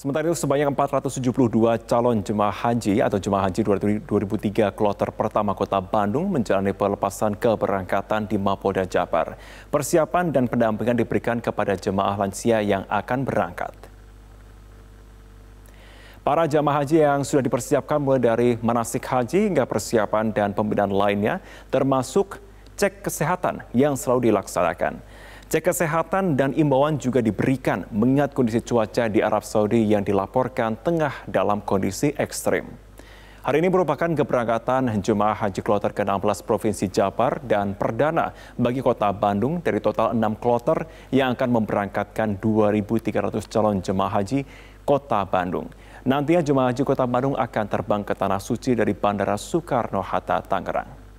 Sementara itu sebanyak 472 calon jemaah haji atau jemaah haji 2003 kloter pertama kota Bandung menjalani pelepasan keberangkatan di Mapolda Jabar. Persiapan dan pendampingan diberikan kepada jemaah lansia yang akan berangkat. Para jamaah haji yang sudah dipersiapkan mulai dari manasik haji hingga persiapan dan pembinaan lainnya termasuk cek kesehatan yang selalu dilaksanakan. Cek kesehatan dan imbauan juga diberikan mengingat kondisi cuaca di Arab Saudi yang dilaporkan tengah dalam kondisi ekstrim. Hari ini merupakan keberangkatan jemaah haji kloter ke-16 Provinsi Jabar dan perdana bagi kota Bandung dari total 6 kloter yang akan memberangkatkan 2.300 calon jemaah haji kota Bandung. Nantinya jemaah haji kota Bandung akan terbang ke Tanah Suci dari Bandara Soekarno-Hatta, Tangerang.